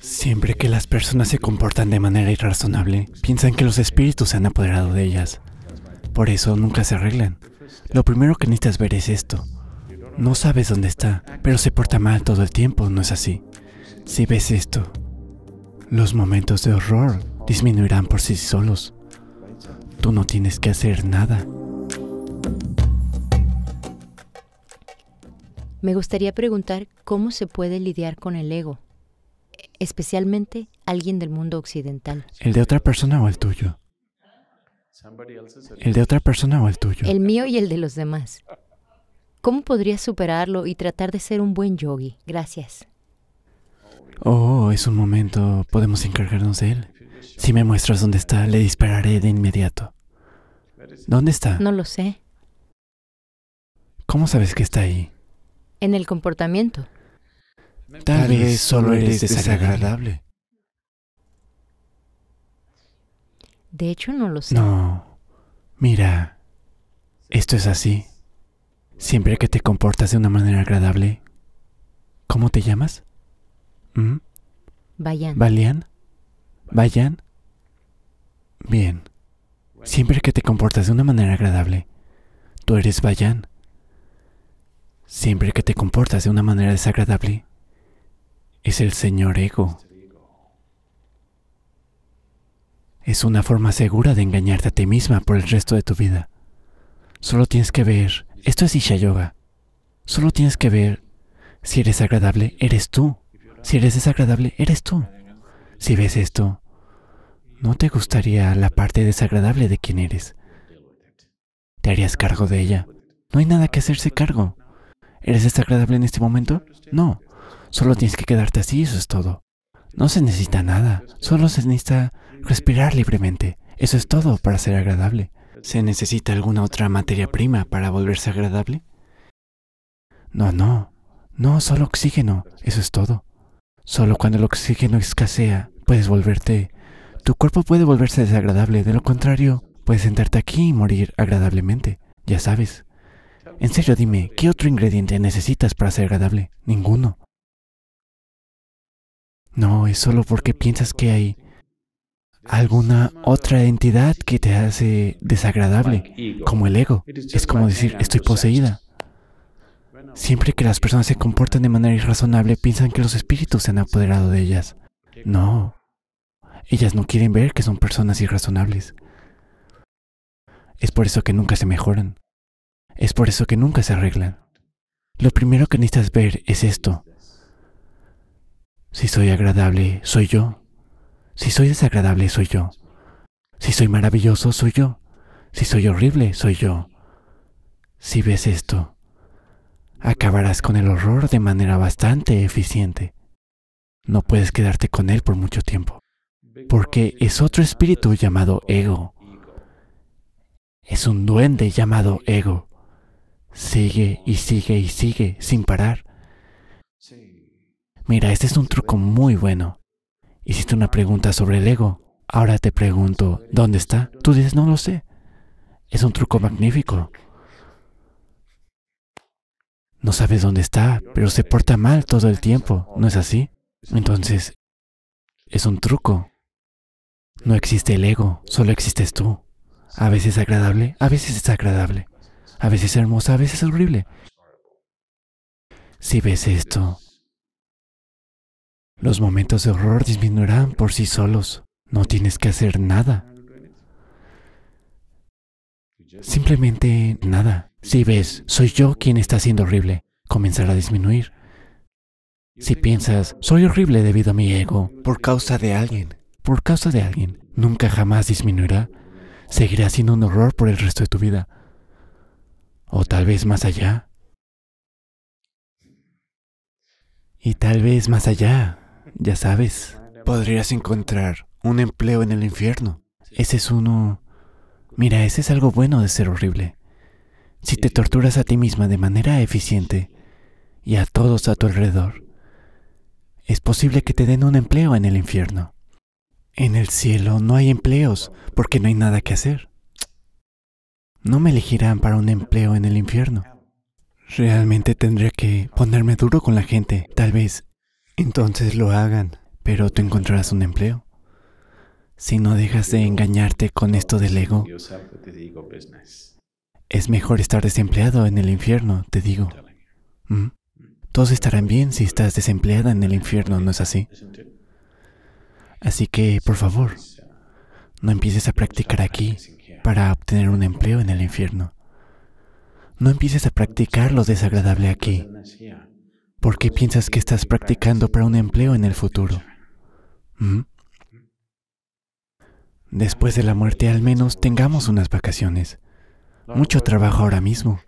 Siempre que las personas se comportan de manera irrazonable, piensan que los espíritus se han apoderado de ellas. Por eso nunca se arreglan. Lo primero que necesitas ver es esto. No sabes dónde está, pero se porta mal todo el tiempo, ¿no es así? Si ves esto, los momentos de horror disminuirán por sí solos. Tú no tienes que hacer nada. Me gustaría preguntar cómo se puede lidiar con el ego especialmente alguien del mundo occidental. ¿El de otra persona o el tuyo? ¿El de otra persona o el tuyo? El mío y el de los demás. ¿Cómo podrías superarlo y tratar de ser un buen yogi? Gracias. Oh, es un momento. Podemos encargarnos de él. Si me muestras dónde está, le dispararé de inmediato. ¿Dónde está? No lo sé. ¿Cómo sabes que está ahí? En el comportamiento. Tal vez solo eres desagradable. De hecho, no lo sé. No. Mira, esto es así. Siempre que te comportas de una manera agradable. ¿Cómo te llamas? ¿Mm? Vayan. ¿Valian? ¿Vayan? Bien. Siempre que te comportas de una manera agradable, tú eres Vayan. Siempre que te comportas de una manera desagradable, es el señor ego. Es una forma segura de engañarte a ti misma por el resto de tu vida. Solo tienes que ver, esto es Isha Yoga, solo tienes que ver si eres agradable, eres tú. Si eres desagradable, eres tú. Si ves esto, no te gustaría la parte desagradable de quien eres. Te harías cargo de ella. No hay nada que hacerse cargo. ¿Eres desagradable en este momento? No. Solo tienes que quedarte así, eso es todo. No se necesita nada, solo se necesita respirar libremente. Eso es todo para ser agradable. ¿Se necesita alguna otra materia prima para volverse agradable? No, no, no, solo oxígeno, eso es todo. Solo cuando el oxígeno escasea, puedes volverte... Tu cuerpo puede volverse desagradable, de lo contrario, puedes sentarte aquí y morir agradablemente, ya sabes. En serio, dime, ¿qué otro ingrediente necesitas para ser agradable? Ninguno. No, es solo porque piensas que hay alguna otra entidad que te hace desagradable, como el ego. Es como decir, estoy poseída. Siempre que las personas se comportan de manera irrazonable, piensan que los espíritus se han apoderado de ellas. No. Ellas no quieren ver que son personas irrazonables. Es por eso que nunca se mejoran. Es por eso que nunca se arreglan. Lo primero que necesitas ver es esto. Si soy agradable, soy yo. Si soy desagradable, soy yo. Si soy maravilloso, soy yo. Si soy horrible, soy yo. Si ves esto, acabarás con el horror de manera bastante eficiente. No puedes quedarte con él por mucho tiempo, porque es otro espíritu llamado ego. Es un duende llamado ego. Sigue y sigue y sigue sin parar. Mira, este es un truco muy bueno. Hiciste una pregunta sobre el ego. Ahora te pregunto, ¿dónde está? Tú dices, no lo sé. Es un truco magnífico. No sabes dónde está, pero se porta mal todo el tiempo, ¿no es así? Entonces, es un truco. No existe el ego, solo existes tú. A veces agradable, a veces desagradable. A veces hermosa, a veces horrible. Si ves esto, los momentos de horror disminuirán por sí solos. No tienes que hacer nada. Simplemente nada. Si ves, soy yo quien está siendo horrible, comenzará a disminuir. Si piensas, soy horrible debido a mi ego, por causa de alguien, por causa de alguien, nunca jamás disminuirá. Seguirá siendo un horror por el resto de tu vida. O tal vez más allá. Y tal vez más allá. Ya sabes, podrías encontrar un empleo en el infierno. Ese es uno... Mira, ese es algo bueno de ser horrible. Si te torturas a ti misma de manera eficiente y a todos a tu alrededor, es posible que te den un empleo en el infierno. En el cielo no hay empleos porque no hay nada que hacer. No me elegirán para un empleo en el infierno. Realmente tendría que ponerme duro con la gente, tal vez entonces lo hagan, pero tú encontrarás un empleo. Si no dejas de engañarte con esto del ego, es mejor estar desempleado en el infierno, te digo. ¿Mm? Todos estarán bien si estás desempleada en el infierno, ¿no es así? Así que, por favor, no empieces a practicar aquí para obtener un empleo en el infierno. No empieces a practicar lo desagradable aquí. ¿Por qué piensas que estás practicando para un empleo en el futuro? ¿Mm? Después de la muerte al menos tengamos unas vacaciones. Mucho trabajo ahora mismo.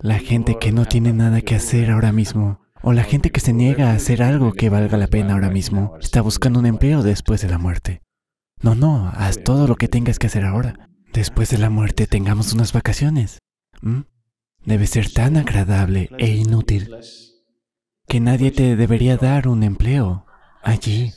La gente que no tiene nada que hacer ahora mismo, o la gente que se niega a hacer algo que valga la pena ahora mismo, está buscando un empleo después de la muerte. No, no, haz todo lo que tengas que hacer ahora. Después de la muerte tengamos unas vacaciones. ¿Mm? debe ser tan agradable e inútil que nadie te debería dar un empleo allí.